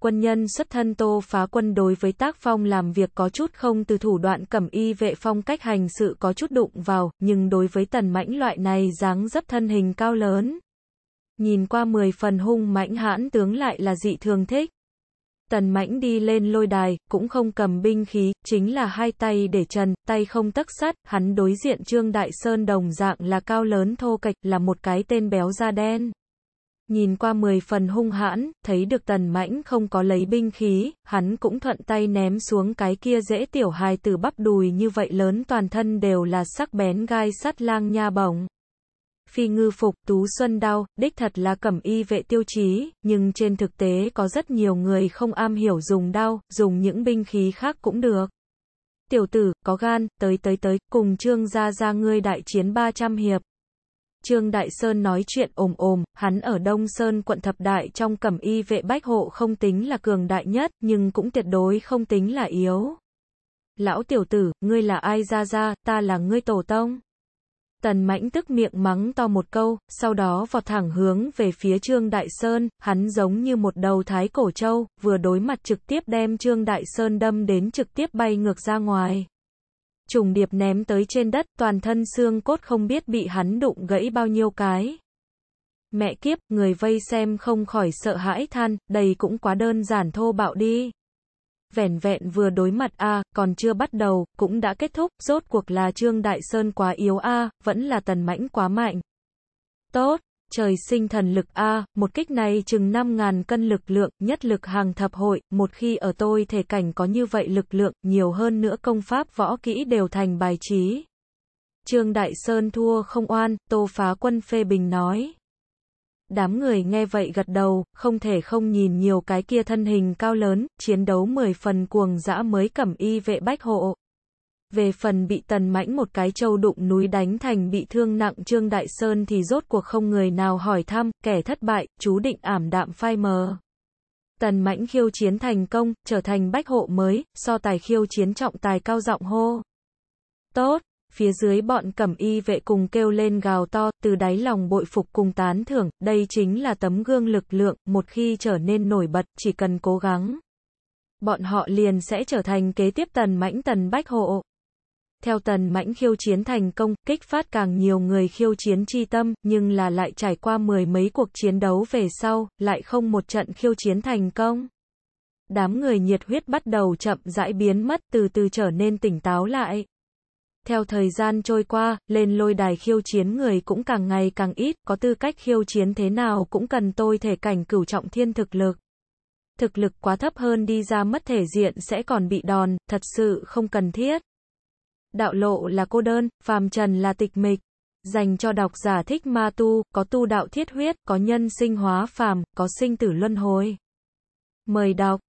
Quân nhân xuất thân Tô Phá Quân đối với tác phong làm việc có chút không từ thủ đoạn Cẩm Y vệ phong cách hành sự có chút đụng vào, nhưng đối với tần mãnh loại này dáng dấp thân hình cao lớn. Nhìn qua 10 phần hung mãnh hãn tướng lại là dị thường thích. Tần Mãnh đi lên lôi đài, cũng không cầm binh khí, chính là hai tay để trần, tay không tấc sắt, hắn đối diện Trương Đại Sơn đồng dạng là cao lớn thô kệch, là một cái tên béo da đen. Nhìn qua mười phần hung hãn, thấy được Tần Mãnh không có lấy binh khí, hắn cũng thuận tay ném xuống cái kia dễ tiểu hài từ bắp đùi như vậy lớn toàn thân đều là sắc bén gai sắt lang nha bổng phi ngư phục, tú xuân đau, đích thật là cẩm y vệ tiêu chí, nhưng trên thực tế có rất nhiều người không am hiểu dùng đao, dùng những binh khí khác cũng được. Tiểu tử, có gan, tới tới tới, cùng trương gia gia ngươi đại chiến 300 hiệp. Trương Đại Sơn nói chuyện ồm ồm, hắn ở Đông Sơn quận thập đại trong cẩm y vệ bách hộ không tính là cường đại nhất, nhưng cũng tuyệt đối không tính là yếu. Lão tiểu tử, ngươi là ai ra ra, ta là ngươi tổ tông. Tần mãnh tức miệng mắng to một câu, sau đó vọt thẳng hướng về phía Trương Đại Sơn, hắn giống như một đầu thái cổ trâu, vừa đối mặt trực tiếp đem Trương Đại Sơn đâm đến trực tiếp bay ngược ra ngoài. Trùng điệp ném tới trên đất, toàn thân xương cốt không biết bị hắn đụng gãy bao nhiêu cái. Mẹ kiếp, người vây xem không khỏi sợ hãi than, đây cũng quá đơn giản thô bạo đi vẻn vẹn vừa đối mặt a, còn chưa bắt đầu, cũng đã kết thúc, rốt cuộc là Trương Đại Sơn quá yếu a, vẫn là Tần Mãnh quá mạnh. Tốt, trời sinh thần lực a, một kích này chừng năm ngàn cân lực lượng, nhất lực hàng thập hội, một khi ở tôi thể cảnh có như vậy lực lượng, nhiều hơn nữa công pháp võ kỹ đều thành bài trí. Trương Đại Sơn thua không oan, Tô Phá Quân phê bình nói. Đám người nghe vậy gật đầu, không thể không nhìn nhiều cái kia thân hình cao lớn, chiến đấu mười phần cuồng dã mới cẩm y vệ bách hộ. Về phần bị tần mãnh một cái châu đụng núi đánh thành bị thương nặng Trương Đại Sơn thì rốt cuộc không người nào hỏi thăm, kẻ thất bại, chú định ảm đạm phai mờ. Tần mãnh khiêu chiến thành công, trở thành bách hộ mới, so tài khiêu chiến trọng tài cao giọng hô. Tốt, Phía dưới bọn cẩm y vệ cùng kêu lên gào to, từ đáy lòng bội phục cùng tán thưởng, đây chính là tấm gương lực lượng, một khi trở nên nổi bật, chỉ cần cố gắng. Bọn họ liền sẽ trở thành kế tiếp tần mãnh tần bách hộ. Theo tần mãnh khiêu chiến thành công, kích phát càng nhiều người khiêu chiến chi tâm, nhưng là lại trải qua mười mấy cuộc chiến đấu về sau, lại không một trận khiêu chiến thành công. Đám người nhiệt huyết bắt đầu chậm rãi biến mất từ từ trở nên tỉnh táo lại. Theo thời gian trôi qua, lên lôi đài khiêu chiến người cũng càng ngày càng ít, có tư cách khiêu chiến thế nào cũng cần tôi thể cảnh cửu trọng thiên thực lực. Thực lực quá thấp hơn đi ra mất thể diện sẽ còn bị đòn, thật sự không cần thiết. Đạo lộ là cô đơn, phàm trần là tịch mịch. Dành cho đọc giả thích ma tu, có tu đạo thiết huyết, có nhân sinh hóa phàm, có sinh tử luân hồi. Mời đọc